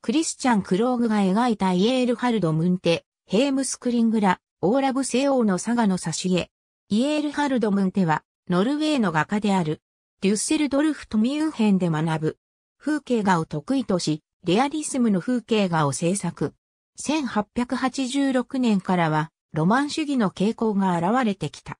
クリスチャン・クローグが描いたイエールハルド・ムンテ、ヘームスクリングラ、オーラブセオーの佐賀の挿絵。イエールハルド・ムンテは、ノルウェーの画家である、デュッセルドルフとミュンヘンで学ぶ。風景画を得意とし、レアリスムの風景画を制作。1886年からは、ロマン主義の傾向が現れてきた。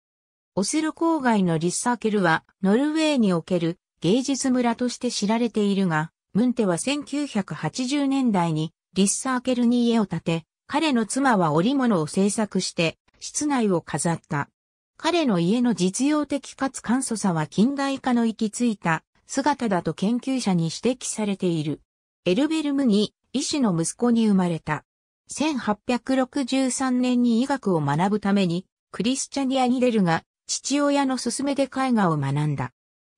オスル郊外のリッサーケルは、ノルウェーにおける芸術村として知られているが、ムンテは1980年代にリッサーケルに家を建て、彼の妻は織物を制作して室内を飾った。彼の家の実用的かつ簡素さは近代化の行き着いた姿だと研究者に指摘されている。エルベルムに医師の息子に生まれた。1863年に医学を学ぶためにクリスチャニア・ニレルが父親の勧めで絵画を学んだ。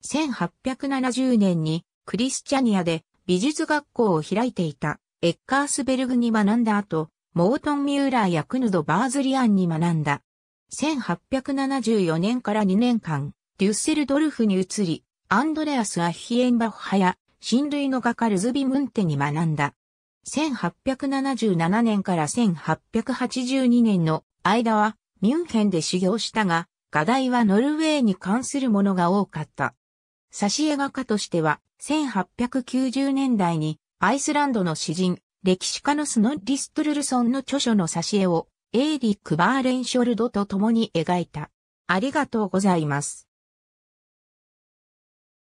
1870年にクリスチャニアで美術学校を開いていたエッカースベルグに学んだ後、モートン・ミューラーやクヌド・バーズリアンに学んだ。1874年から2年間、デュッセルドルフに移り、アンドレアス・アヒエンバッハや、親類の画家ルズビ・ムンテに学んだ。1877年から1882年の間は、ミュンヘンで修行したが、画題はノルウェーに関するものが多かった。挿絵画家としては、1890年代にアイスランドの詩人、歴史家のスノッリストルルソンの著書の挿絵をエーリック・バーレンショルドと共に描いた。ありがとうございます。